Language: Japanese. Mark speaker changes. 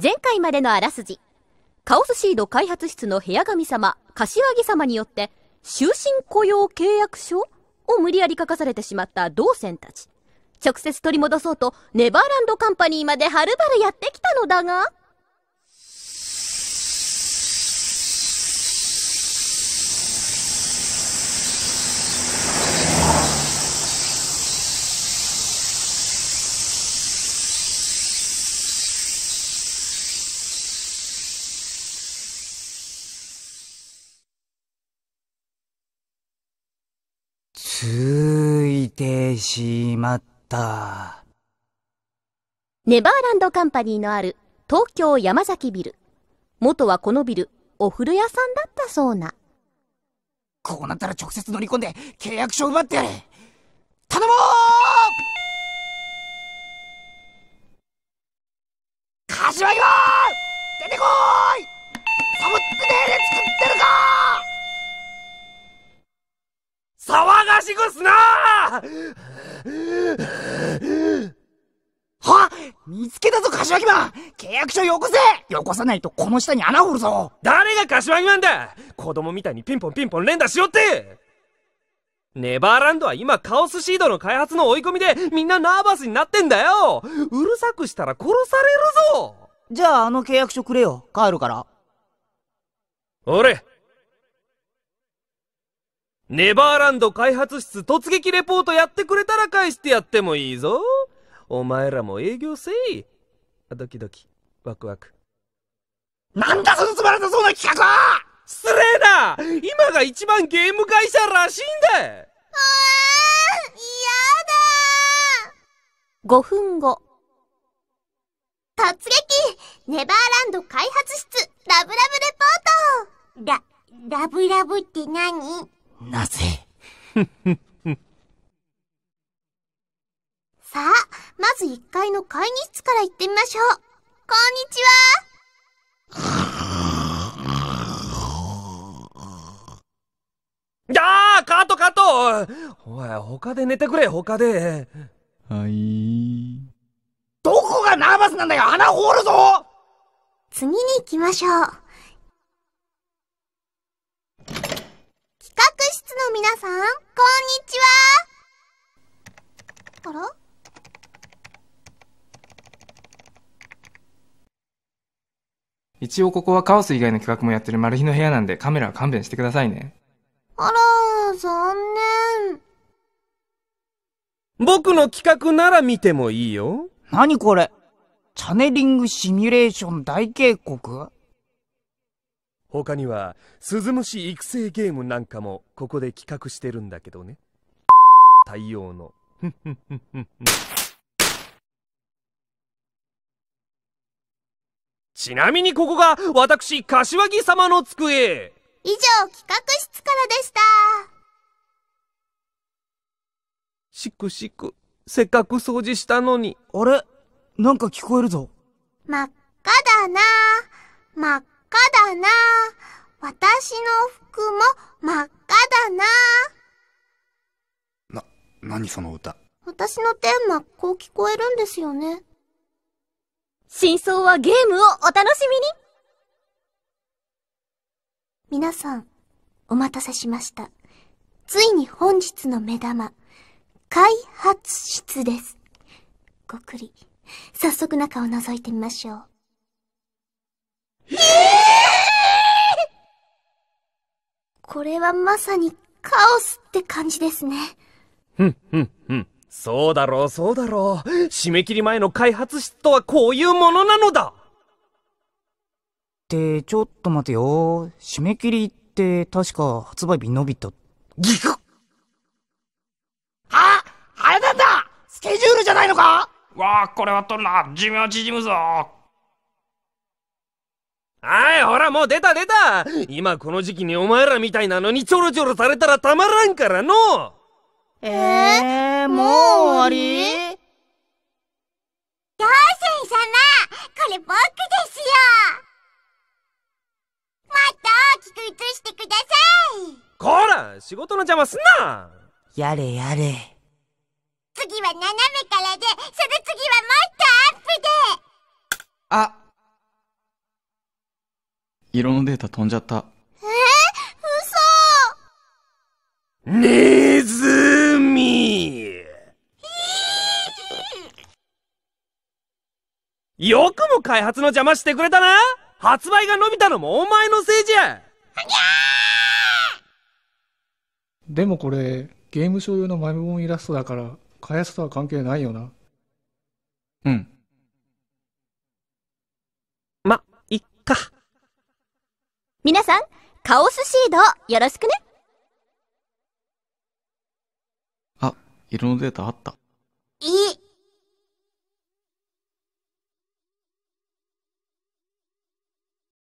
Speaker 1: 前回までのあらすじ。カオスシード開発室の部屋神様、柏木様によって、終身雇用契約書を無理やり書かされてしまった銅線たち。直接取り戻そうと、ネバーランドカンパニーまではるばるやってきたのだが、
Speaker 2: ついてしまった。
Speaker 1: ネバーランドカンパニーのある東京山崎ビル。元はこのビル、お風呂屋さんだったそうな。こうなったら直接乗り込んで
Speaker 2: 契約書を奪ってやれ
Speaker 1: 頼もう柏木は出てこー
Speaker 2: はしごすなは見つけたぞ、柏木マン契約書よこせよこさないとこの下に穴掘るぞ誰が柏木マンだ子供みたいにピンポンピンポン連打しよってネバーランドは今カオスシードの開発の追い込みでみんなナーバスになってんだようるさくしたら殺されるぞじゃああの契約書くれよ帰るから。俺、ネバーランド開発室突撃レポートやってくれたら返してやってもいいぞ。お前らも営業せい。ドキドキ、ワクワク。なんだそのつまらなそうな企画は失礼だ今が一番ゲーム会社らしいんだわあ、
Speaker 1: 嫌だ5分後。突撃ネバーランド開発室ラブラブレポートラ、ラブラブって何
Speaker 2: なぜ
Speaker 1: さあ、まず1階の会議室から行ってみましょう。こんにちは。
Speaker 2: ああカットカットおい、他で寝てくれ、他で。はい。どこがナーバスなんだよ穴掘るぞ次に行きましょう。
Speaker 1: の皆さん、こんにちは。あら
Speaker 2: 一応ここはカオス以外の企画もやってるマル秘の部屋なんでカメラは勘弁してくださいね。
Speaker 1: あら、残念。
Speaker 2: 僕の企画なら見てもいいよ。何これチャネリングシミュレーション大警告他にはスズムシ育成ゲームなんかもここで企画してるんだけどね太陽の ちなみにここが私柏木様の机
Speaker 1: 以上企画室からでした
Speaker 2: しくしくせっかく掃除したのにあれなんか聞こえるぞ
Speaker 1: 真っ赤だな真っ赤赤だな。私の服も真っ赤だな。
Speaker 2: な、何その歌。
Speaker 1: 私のテーマ、こう聞こえるんですよね。真相はゲームをお楽しみに皆さん、お待たせしました。ついに本日の目玉、開発室です。ごくり、早速中を覗いてみましょう。これはまさにカオスって感
Speaker 2: じですね。ふんふんふん。そうだろう、そうだろう。締め切り前の開発室とはこういうものなのだって、ちょっと待てよ。締め切りって確か発売日伸びた。ギクああれなんだスケジュールじゃないのかわあ、これは取るな。寿命縮むぞ。はい、ほら、もう出た出た今この時期にお前らみたいなのにちょろちょろされたらたまらんからのえー、もう終わりどうせ
Speaker 1: ん様これ僕ですよもっと大きく映してください
Speaker 2: こら仕事の邪魔すんなやれやれ
Speaker 1: 次は斜めからで、その次はもっとアップで
Speaker 2: あ色のデータ飛んじゃった。えー、嘘ネズミよくも開発の邪魔してくれたな発売が伸びたのもお前のせいじゃでもこれ、ゲームショー用のマメモンイラストだから、開発とは関係ないよな。うん。ま、いっか。
Speaker 1: 皆さん、カオスシードよろしくね。
Speaker 2: あ、色のデータあった。